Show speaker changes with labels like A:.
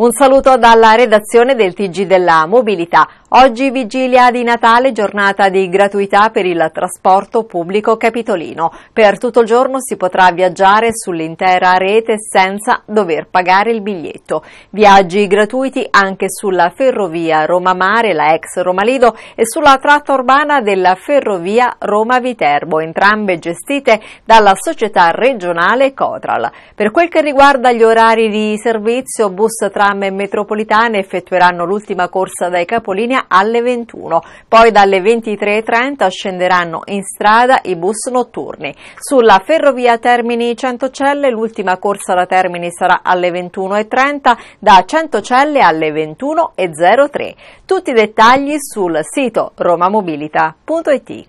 A: Un saluto dalla redazione del Tg della Mobilità. Oggi vigilia di Natale, giornata di gratuità per il trasporto pubblico capitolino. Per tutto il giorno si potrà viaggiare sull'intera rete senza dover pagare il biglietto. Viaggi gratuiti anche sulla ferrovia Roma Mare, la ex Roma Lido, e sulla tratta urbana della ferrovia Roma Viterbo, entrambe gestite dalla società regionale Cotral. Per quel che riguarda gli orari di servizio, bus tra tram metropolitane effettueranno l'ultima corsa dai capolinea alle 21, poi dalle 23.30 scenderanno in strada i bus notturni. Sulla ferrovia Termini Centocelle l'ultima corsa da Termini sarà alle 21.30, da Centocelle alle 21.03. Tutti i dettagli sul sito romamobilita.it.